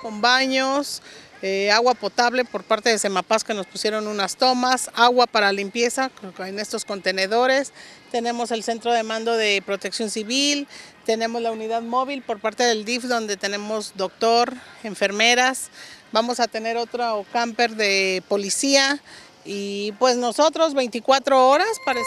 con baños, eh, agua potable por parte de Semapaz que nos pusieron unas tomas, agua para limpieza en estos contenedores, tenemos el centro de mando de protección civil, tenemos la unidad móvil por parte del DIF donde tenemos doctor, enfermeras, vamos a tener otro camper de policía y pues nosotros 24 horas para...